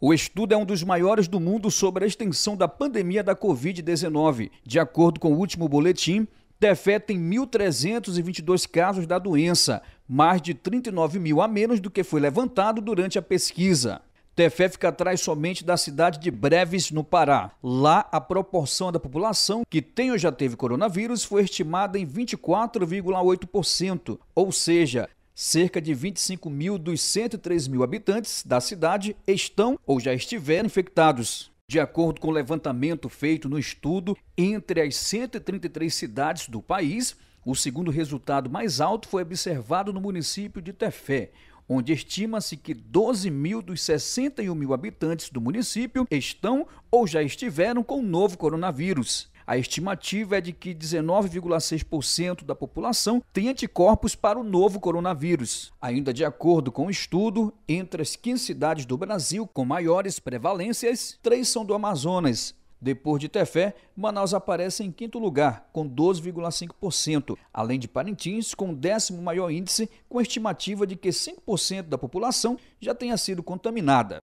O estudo é um dos maiores do mundo sobre a extensão da pandemia da Covid-19. De acordo com o último boletim, Tefé tem 1.322 casos da doença, mais de 39 mil a menos do que foi levantado durante a pesquisa. Tefé fica atrás somente da cidade de Breves, no Pará. Lá, a proporção da população que tem ou já teve coronavírus foi estimada em 24,8%, ou seja, Cerca de 25 mil dos 103 mil habitantes da cidade estão ou já estiveram infectados. De acordo com o levantamento feito no estudo, entre as 133 cidades do país, o segundo resultado mais alto foi observado no município de Tefé, onde estima-se que 12 mil dos 61 mil habitantes do município estão ou já estiveram com o novo coronavírus. A estimativa é de que 19,6% da população tem anticorpos para o novo coronavírus. Ainda de acordo com o um estudo, entre as 15 cidades do Brasil com maiores prevalências, três são do Amazonas, depois de Tefé, Manaus aparece em quinto lugar, com 12,5%, além de Parintins, com o décimo maior índice, com estimativa de que 5% da população já tenha sido contaminada.